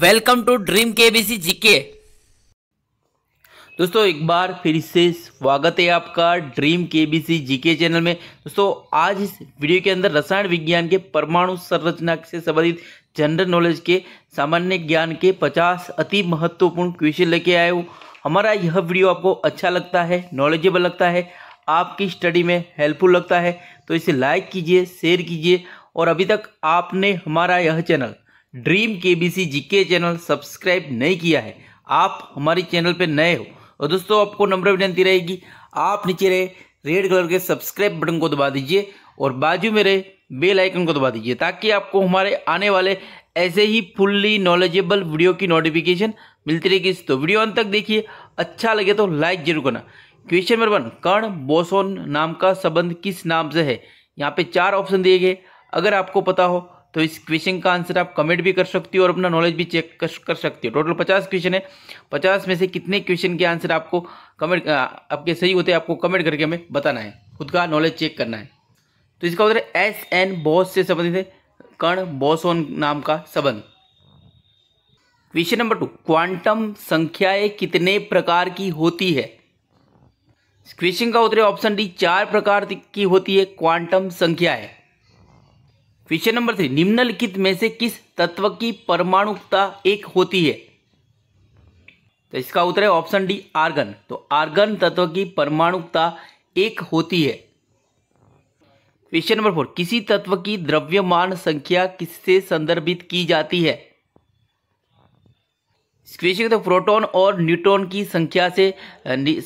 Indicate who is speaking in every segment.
Speaker 1: welcome to Dream के B C GK दोस्तों एक बार फिर से स्वागत है आपका ड्रीम के बी सी जीके चैनल में दोस्तों आज इस वीडियो के अंदर रसायन विज्ञान के परमाणु संरचना से संबंधित जनरल नॉलेज के सामान्य ज्ञान के 50 अति महत्वपूर्ण क्वेश्चन लेके आए हूँ हमारा यह वीडियो आपको अच्छा लगता है नॉलेजेबल लगता है आपकी स्टडी में हेल्पफुल लगता है तो इसे लाइक कीजिए शेयर कीजिए और अभी तक आपने हमारा यह channel Dream KBC GK channel subscribe नहीं किया है आप हमारे चैनल पर नए हो और दोस्तों आपको नम्र विनती रहेगी आप नीचे रहे रेड कलर के सब्सक्राइब बटन को दबा दीजिए और बाजू में रहे बेल आइकन को दबा दीजिए ताकि आपको हमारे आने वाले ऐसे ही फुल्ली नॉलेजेबल वीडियो की नोटिफिकेशन मिलती रहेगी तो वीडियो अंत तक देखिए अच्छा लगे तो लाइक जरूर करना क्वेश्चन नंबर वन कर्ण बोसोन नाम का संबंध किस नाम से है यहाँ पे चार ऑप्शन दिए गए अगर आपको पता हो तो इस क्वेश्चन का आंसर आप कमेंट भी कर सकती हो और अपना नॉलेज भी चेक कर सकती हो टोटल पचास क्वेश्चन है पचास में से कितने क्वेश्चन के आंसर आपको कमेंट आपके सही होते हैं आपको कमेंट करके हमें बताना है खुद का नॉलेज चेक करना है तो इसका उत्तर एस एन बॉस से संबंधित है कर्ण बॉसोन नाम का संबंध क्वेश्चन नंबर टू क्वांटम संख्याएं कितने प्रकार की होती है क्वेश्चन का उत्तर ऑप्शन डी चार प्रकार की होती है क्वांटम संख्याएं क्वेश्चन नंबर थ्री निम्नलिखित में से किस तत्व की परमाणुकता एक होती है तो इसका उत्तर है ऑप्शन डी आर्गन तो आर्गन तत्व की परमाणुकता एक होती है क्वेश्चन नंबर फोर किसी तत्व की द्रव्यमान संख्या किससे संदर्भित की जाती है क्वेश्चन तो प्रोटॉन और न्यूट्रॉन की संख्या से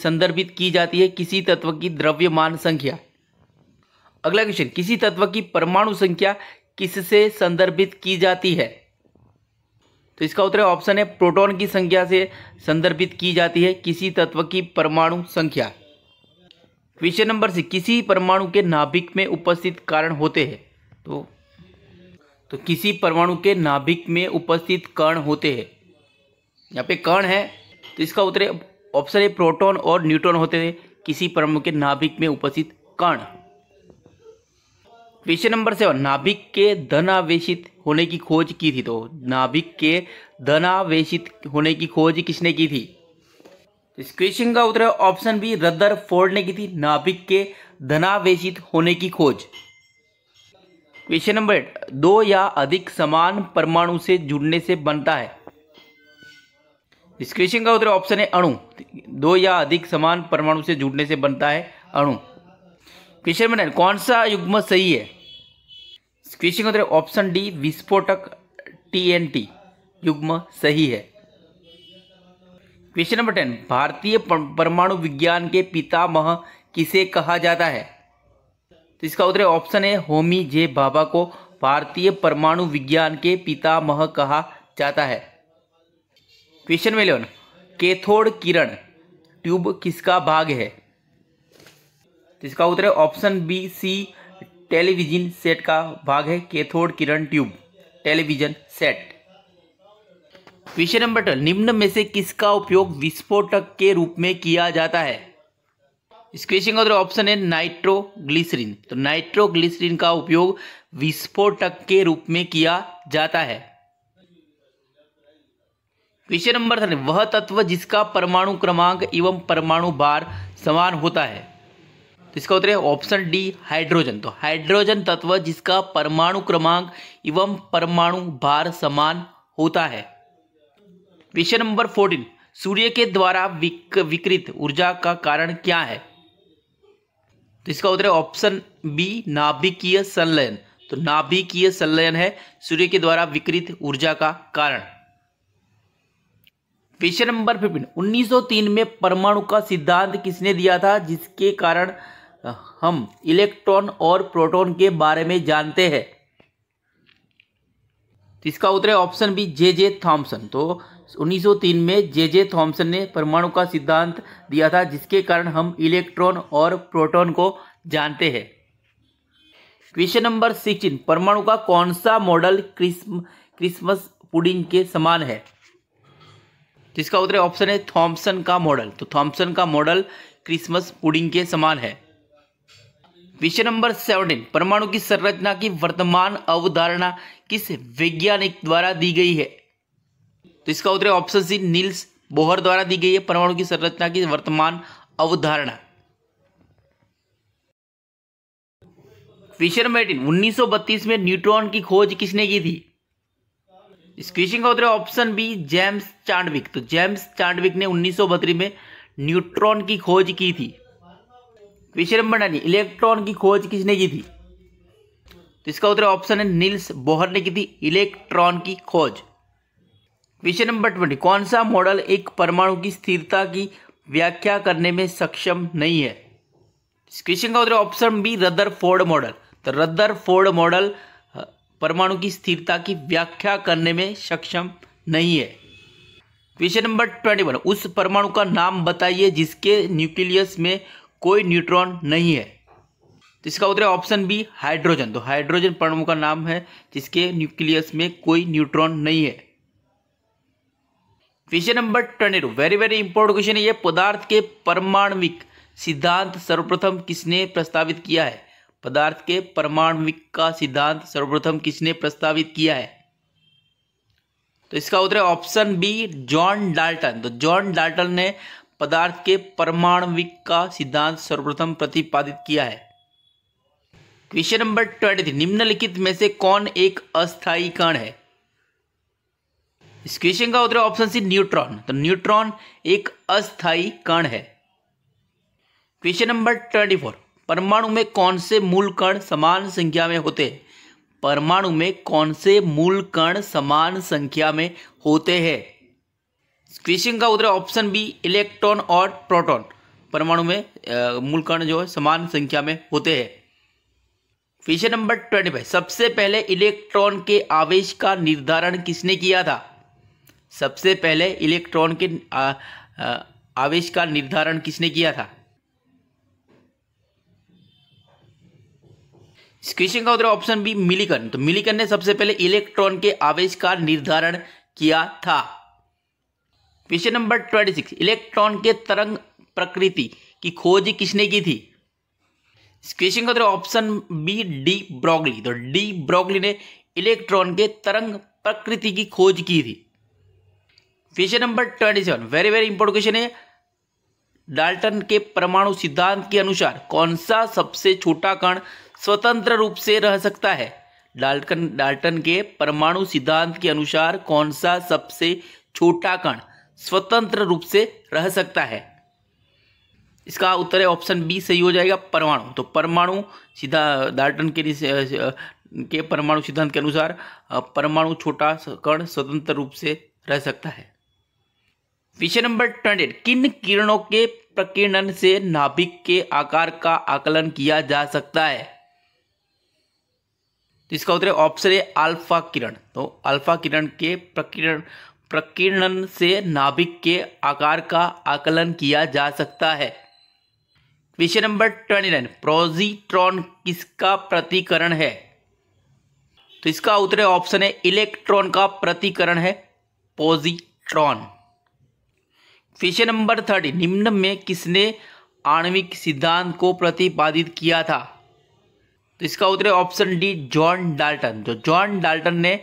Speaker 1: संदर्भित की जाती है किसी तत्व की द्रव्यमान संख्या अगला क्वेश्चन किसी तत्व की परमाणु संख्या किससे संदर्भित की जाती है तो इसका उत्तर ऑप्शन है प्रोटॉन की संख्या से संदर्भित की जाती है किसी तत्व की परमाणु संख्या क्वेश्चन नंबर से किसी परमाणु के नाभिक में उपस्थित कारण होते हैं तो तो किसी परमाणु के नाभिक में उपस्थित कण होते हैं यहाँ पे कण है तो इसका उत्तर ऑप्शन है प्रोटॉन और न्यूट्रॉन होते हैं किसी परमाणु के नाभिक में उपस्थित कण क्वेश्चन नंबर सेवन नाभिक के धनावेशित होने की खोज की थी तो नाभिक के धनावेशित होने की खोज किसने की थी इस क्वेश्चन का उत्तर ऑप्शन बी रदर फोर्ड ने की थी नाभिक के धनावेशित होने की खोज क्वेश्चन नंबर एट दो या अधिक समान परमाणु से जुड़ने से बनता है इस क्वेश्चन का उत्तर ऑप्शन है अणु दो या अधिक समान परमाणु से जुड़ने से बनता है अणु क्वेश्चन नंबर नाइन कौन सा युग्म सही है क्वेश्चन का ऑप्शन डी विस्फोटक टीएनटी युग्म सही है क्वेश्चन नंबर टेन भारतीय परमाणु विज्ञान के पितामह किसे कहा जाता है तो इसका उत्तर ऑप्शन है होमी जे बाबा को भारतीय परमाणु विज्ञान के पितामह कहा जाता है क्वेश्चन में इलेवन केथोड़ किरण ट्यूब किसका भाग है तो इसका उत्तर है option B C television set का भाग है केथोड किरण tube television set question number twelve निम्न में से किसका उपयोग विस्फोटक के रूप में किया जाता है इस क्वेश्चन का ऑप्शन है नाइट्रोग्लिसरीन तो नाइट्रोग्लिसरीन का उपयोग विस्फोटक के रूप में किया जाता है क्वेश्चन नंबर थर्टीन वह तत्व जिसका परमाणु क्रमांक एवं परमाणु भार समान होता है तो इसका उत्तर है ऑप्शन डी हाइड्रोजन तो हाइड्रोजन तत्व जिसका परमाणु क्रमांक एवं परमाणु भार समान होता है विषय नंबर फोर्टीन सूर्य के द्वारा विक, विकृत ऊर्जा का कारण क्या है तो इसका उत्तर है ऑप्शन बी नाभिकीय संलयन तो नाभिकीय संलयन है सूर्य के द्वारा विकृत ऊर्जा का कारण विषय नंबर फिफ्टीन 1903 में परमाणु का सिद्धांत किसने दिया था जिसके कारण हम इलेक्ट्रॉन और प्रोटॉन के बारे में जानते हैं तो इसका उत्तर है option B J J Thomson तो 1903 में जे जे थॉम्सन ने परमाणु का सिद्धांत दिया था जिसके कारण हम इलेक्ट्रॉन और प्रोटॉन को जानते हैं क्वेश्चन नंबर सिक्सटीन परमाणु का कौन सा मॉडल क्रिस्म क्रिसमस पुडिंग के समान है जिसका तो उत्तर ऑप्शन है थॉम्सन का मॉडल तो थॉम्सन का मॉडल क्रिसमस पुडिंग के समान है विषय नंबर सेवनटीन परमाणु की संरचना की वर्तमान अवधारणा किस वैज्ञानिक द्वारा दी गई है तो इसका उत्तर ऑप्शन सी नील्स बोहर द्वारा दी गई है परमाणु की संरचना की वर्तमान अवधारणा नंबर एटीन उन्नीस में न्यूट्रॉन की खोज किसने की थी इस क्वेश्चन का उत्तर ऑप्शन बी जेम्स चांडविक तो जेम्स चांडविक ने उन्नीस में न्यूट्रॉन की खोज की थी कृष्ण इलेक्ट्रॉन की खोज किसने की थी तो इसका उत्तर ऑप्शन है नील्स बोहर ने की थी इलेक्ट्रॉन की खोज क्वेश्चन नंबर ट्वेंटी कौन सा मॉडल एक परमाणु की स्थिरता की व्याख्या करने में सक्षम नहीं है इस क्वेश्चन का उत्तर option B Rutherford model तो रदर फोर्ड मॉडल परमाणु की स्थिरता की व्याख्या करने में सक्षम नहीं है क्वेश्चन नंबर ट्वेंटी वन उस परमाणु का नाम बताइए जिसके न्यूक्लियस में कोई न्यूट्रॉन नहीं है तो इसका उत्तर है ऑप्शन बी हाइड्रोजन तो हाइड्रोजन परमाणु का नाम है जिसके न्यूक्लियस में कोई न्यूट्रॉन नहीं है क्वेश्चन नंबर टर्नेटो वेरी वेरी इंपॉर्टेंट क्वेश्चन है यह पदार्थ के परमाणविक सिद्धांत सर्वप्रथम किसने प्रस्तावित किया है पदार्थ के परमाणविक का सिद्धांत सर्वप्रथम किसने प्रस्तावित किया है तो इसका उत्तर है ऑप्शन बी जॉन डाल्टन तो जॉन डाल्टन ने पदार्थ के परमाणविक का सिद्धांत सर्वप्रथम प्रतिपादित किया है क्वेश्चन नंबर ट्वेंटी निम्नलिखित में से कौन एक अस्थायी कण है इस क्वेश्चन का उत्तर ऑप्शन सी न्यूट्रॉन तो न्यूट्रॉन एक अस्थायी कण है क्वेश्चन नंबर ट्वेंटी फोर परमाणु में कौन से मूल कण समान संख्या में होते हैं परमाणु में कौन से मूल कण समान संख्या में होते हैं स्क्रीशिंग का उतरा ऑप्शन बी इलेक्ट्रॉन और प्रोटॉन परमाणु में मूल कण जो है समान संख्या में होते हैं क्वेश्चन नंबर ट्वेंटी फाइव सबसे पहले इलेक्ट्रॉन के आवेश का निर्धारण किसने किया था सबसे पहले इलेक्ट्रॉन के आवेश का निर्धारण किसने किया था क्वेश्चन का उत्तर ऑप्शन बी मिलीकन तो मिलीकन ने सबसे पहले इलेक्ट्रॉन के आवेश का निर्धारण किया था question number twenty six electron के तरंग प्रकृति की खोज किसने की थी क्वेश्चन का ऑप्शन बी डी ब्रॉगली तो डी ब्रॉगली ने इलेक्ट्रॉन के तरंग प्रकृति की खोज की थी question number twenty seven very very important question है डाल्टन के परमाणु सिद्धांत के अनुसार कौन सा सबसे छोटा कण स्वतंत्र रूप से रह सकता है डाल्टन डाल्टन के परमाणु सिद्धांत के अनुसार कौन सा सबसे छोटा कण स्वतंत्र रूप से रह सकता है इसका उत्तर है ऑप्शन बी सही हो जाएगा परमाणु तो परमाणु सीधा दार्टन के के परमाणु सिद्धांत के अनुसार परमाणु छोटा कण स्वतंत्र रूप से रह सकता है विषय नंबर ट्वेंटी किन किरणों के प्रकीर्णन से नाभिक के आकार का आकलन किया जा सकता है तो इसका उत्तर ऑप्शन है अल्फा किरण तो अल्फा किरण के प्रकीर्ण प्रकीर्णन से नाभिक के आकार का आकलन किया जा सकता है विषय नंबर ट्वेंटी नाइन प्रोजीट्रॉन किसका प्रतिकरण है तो इसका उत्तर ऑप्शन है इलेक्ट्रॉन का प्रतिकरण है पोजीट्रॉन क्वेश्चन नंबर थर्टी निम्न में किसने आणविक सिद्धांत को प्रतिपादित किया था तो इसका उत्तर ऑप्शन डी जॉन डाल्टन जो जॉन डाल्टन ने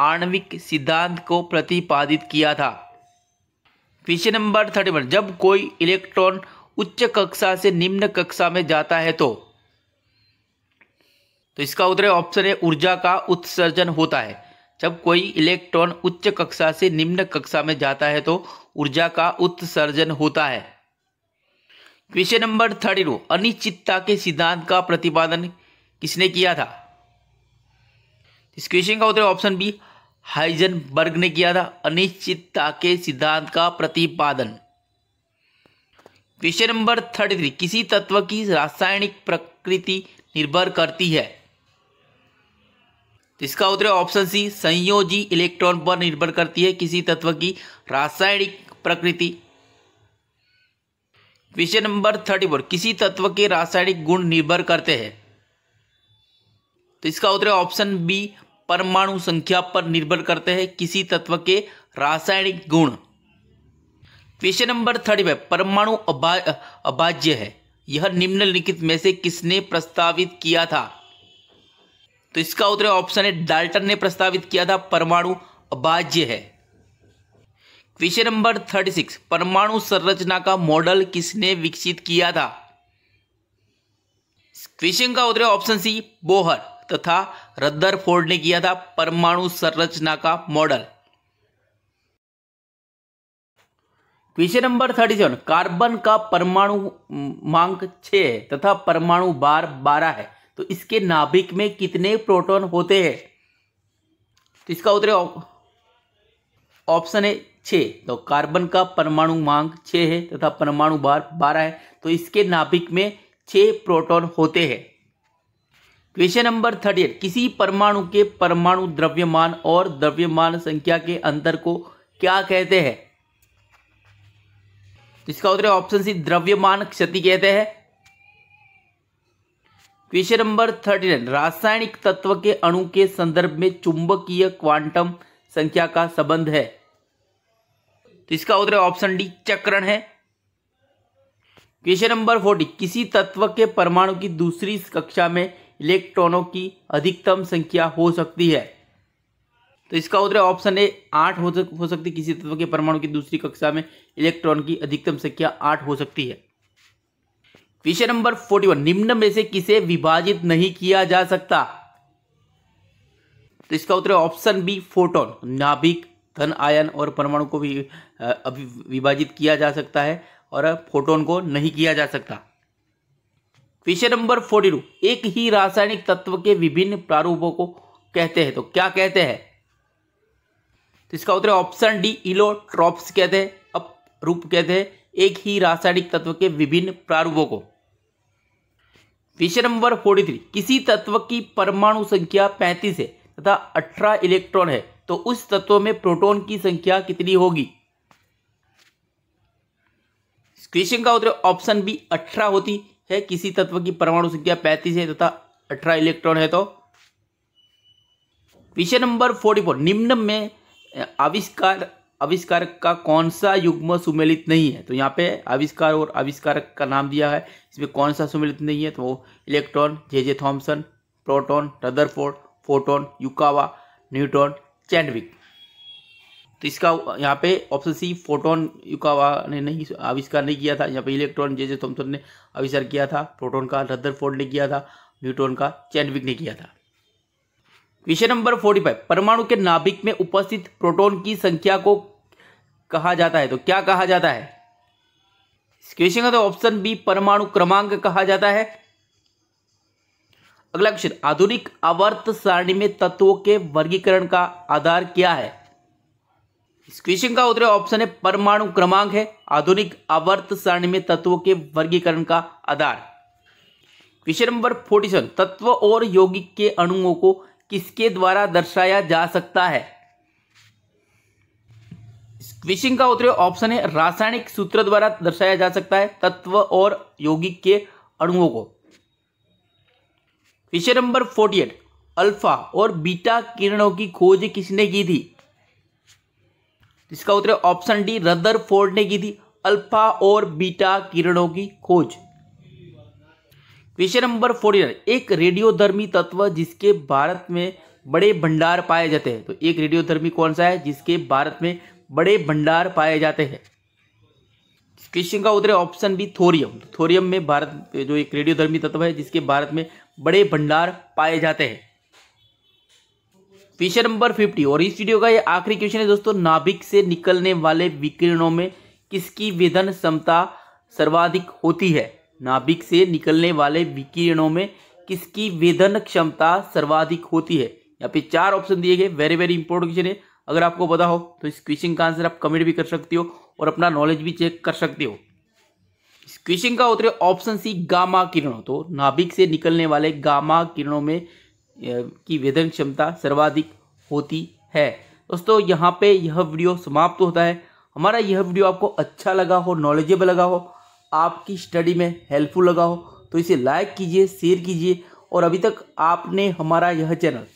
Speaker 1: आणविक सिद्धांत को प्रतिपादित किया था विषय नंबर थर्टी वन जब कोई इलेक्ट्रॉन उच्च कक्षा से निम्न कक्षा में जाता है तो तो इसका उत्तर ऑप्शन है ऊर्जा का उत्सर्जन होता है जब कोई इलेक्ट्रॉन उच्च कक्षा से निम्न कक्षा में जाता है तो ऊर्जा का उत्सर्जन होता है क्वेश्चन नंबर थर्टी टू अनिश्चितता के सिद्धांत का प्रतिपादन किसने किया था इस क्वेश्चन का उत्तर ऑप्शन बी हाइजनबर्ग ने किया था अनिश्चितता के सिद्धांत का प्रतिपादन क्वेश्चन नंबर थर्टी थ्री किसी तत्व की रासायनिक प्रकृति निर्भर करती है इसका उत्तर ऑप्शन सी संयोजी इलेक्ट्रॉन पर निर्भर करती है किसी तत्व की रासायनिक प्रकृति क्वेश्चन नंबर थर्टी फोर किसी तत्व के रासायनिक गुण निर्भर करते हैं तो इसका उत्तर ऑप्शन बी परमाणु संख्या पर निर्भर करते हैं किसी तत्व के रासायनिक गुण क्वेश्चन नंबर थर्टी फाइव परमाणु अभाज्य है यह निम्नलिखित में से किसने प्रस्तावित किया था तो इसका उत्तर ऑप्शन है डाल्टन ने प्रस्तावित किया था परमाणु अभाज्य है क्वेश्चन नंबर थर्टी सिक्स परमाणु संरचना का मॉडल किसने विकसित किया था क्वेश्चन का उत्तर ऑप्शन सी बोहर तथा फोर्ड ने किया था परमाणु संरचना का model question number thirty seven carbon का परमाणु मांग छ है तथा परमाणु बार बारह है तो इसके नाभिक में कितने प्रोटॉन होते हैं तो इसका उत्तर ऑप्शन है छ तो कार्बन का परमाणु मांग छ है तथा परमाणु बार बारह है तो इसके नाभिक में छः प्रोटॉन होते हैं क्वेश्चन नंबर थर्टी एट किसी परमाणु के परमाणु द्रव्यमान और द्रव्यमान संख्या के अंतर को क्या कहते हैं तो इसका उत्तर ऑप्शन सी द्रव्यमान क्षति कहते हैं क्वेश्चन नंबर थर्टी नाइन रासायनिक तत्व के अणु के संदर्भ में चुंबकीय क्वांटम संख्या का संबंध है तो इसका उत्तर ऑप्शन डी चक्रण है क्वेश्चन नंबर फोर्टी किसी तत्व के परमाणु की दूसरी कक्षा में इलेक्ट्रॉनों की अधिकतम संख्या हो सकती है तो इसका उत्तर ऑप्शन ए आठ हो, सक, हो सकती किसी तत्व के परमाणु की दूसरी कक्षा में इलेक्ट्रॉन की अधिकतम संख्या आठ हो सकती है विषय नंबर फोर्टी वन निम्न में से किसे विभाजित नहीं किया जा सकता तो इसका उत्तर ऑप्शन बी फोटोन नाभिक धन आयन और परमाणु को भी विभाजित किया जा सकता है और फोटोन को नहीं किया जा सकता क्वेश्चन नंबर फोर्टी टू एक ही रासायनिक तत्व के विभिन्न प्रारूपों को कहते हैं तो क्या कहते हैं तो इसका उत्तर ऑप्शन डी इलोट्रॉप्स कहते हैं रूप कहते हैं एक ही रासायनिक तत्व के विभिन्न प्रारूपों को क्वेश्चन नंबर फोर्टी थ्री किसी तत्व की परमाणु संख्या पैंतीस है तथा अठारह इलेक्ट्रॉन है तो उस तत्व में प्रोटोन की संख्या कितनी होगी क्वेश्चन का उत्तर ऑप्शन बी अठारह होती है किसी तत्व की परमाणु संख्या पैंतीस है तथा अठारह इलेक्ट्रॉन है तो विषय नंबर फोर्टी फोर निम्न में आविष्कार आविष्कारक का कौन सा युग्म सुमेलित नहीं है तो यहाँ पे आविष्कार और आविष्कारक का नाम दिया है इसमें कौन सा सुमेलित नहीं है तो वो electron J J Thomson proton Rutherford photon Yukawa neutron Chadwick तो इसका यहाँ पे ऑप्शन सी फोटोन का ने नहीं आविष्कार नहीं किया था यहाँ पे इलेक्ट्रॉन जे जे थॉम्सन ने आविष्कार किया था प्रोटोन का फोर्ड ने किया था न्यूट्रॉन का चैनविक ने किया था क्वेश्चन नंबर फोर्टी फाइव परमाणु के नाभिक में उपस्थित प्रोटोन की संख्या को कहा जाता है तो क्या कहा जाता है क्वेश्चन का तो ऑप्शन बी परमाणु क्रमांक कहा जाता है अगला क्वेश्चन आधुनिक आवर्त सारणी में तत्वों के वर्गीकरण का आधार क्या है इस क्वेश्चन का उत्तर ऑप्शन है परमाणु क्रमांक है आधुनिक अवर्त सारणी में तत्वों के वर्गीकरण का आधार क्वेश्चन नंबर फोर्टी सेवन तत्व और यौगिक के अणुओं को किसके द्वारा दर्शाया जा सकता है क्वेश्चन का उत्तर ऑप्शन है रासायनिक सूत्र द्वारा दर्शाया जा सकता है तत्व और यौगिक के अणुओं को question number forty eight alpha और बीटा किरणों की खोज किसने की थी इसका उत्तर ऑप्शन डी रदर फोर्ड ने की थी अल्फा और बीटा किरणों की खोज क्वेश्चन नंबर फोर्टीन एक रेडियोधर्मी तत्व जिसके भारत में बड़े भंडार पाए जाते हैं तो एक रेडियोधर्मी कौन सा है जिसके भारत में बड़े भंडार पाए जाते हैं क्वेश्चन का उत्तर ऑप्शन बी थोरियम तो थोरियम में भारत जो एक रेडियोधर्मी तत्व है जिसके भारत में बड़े भंडार पाए जाते हैं क्वेश्चन नंबर फिफ्टी और इस वीडियो का ये आखिरी क्वेश्चन है दोस्तों नाभिक से निकलने वाले विकिरणों में किसकी वेदन क्षमता सर्वाधिक होती है नाभिक से निकलने वाले विकिरणों में किसकी वेदन क्षमता सर्वाधिक होती है यहाँ पे चार ऑप्शन दिए गए वेरी वेरी इंपॉर्टेंट क्वेश्चन है अगर आपको पता हो तो इस क्वेश्चन का आंसर आप कमेंट भी कर सकते हो और अपना नॉलेज भी चेक कर सकते हो इस क्वेश्चन का उत्तर ऑप्शन सी गामा किरणों तो नाभिक से निकलने वाले गामा किरणों में की वेदन क्षमता सर्वाधिक होती है दोस्तों यहाँ पे यह वीडियो समाप्त होता है हमारा यह वीडियो आपको अच्छा लगा हो नॉलेजेबल लगा हो आपकी स्टडी में हेल्पफुल लगा हो तो इसे लाइक कीजिए शेयर कीजिए और अभी तक आपने हमारा यह चैनल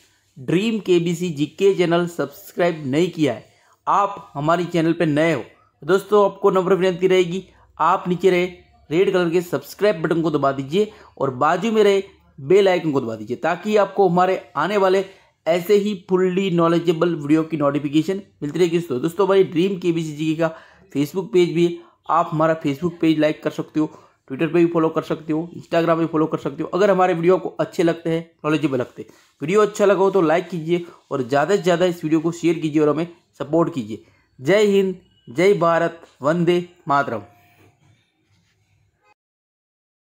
Speaker 1: ड्रीम के बी सी जी के चैनल सब्सक्राइब नहीं किया है आप हमारे चैनल पर नए हो तो दोस्तों आपको नम्र विनती रहेगी आप नीचे रहे रेड कलर के सब्सक्राइब बटन को दबा दीजिए और बाजू में रहे बेल आइकन को दबा दीजिए ताकि आपको हमारे आने वाले ऐसे ही फुल्ली नॉलेजेबल वीडियो की नोटिफिकेशन मिलती रहेगी दोस्तों दोस्तों हमारी ड्रीम के बी जी का फेसबुक पेज भी आप हमारा फेसबुक पेज लाइक कर सकते हो ट्विटर पे भी फॉलो कर सकते हो इंस्टाग्राम पे फॉलो कर सकते हो अगर हमारे वीडियो को अच्छे लगते हैं नॉलेजेबल लगते हैं वीडियो अच्छा लगा हो तो लाइक कीजिए और ज़्यादा से ज़्यादा इस वीडियो को शेयर कीजिए और हमें सपोर्ट कीजिए जय हिंद जय भारत वंदे मातरम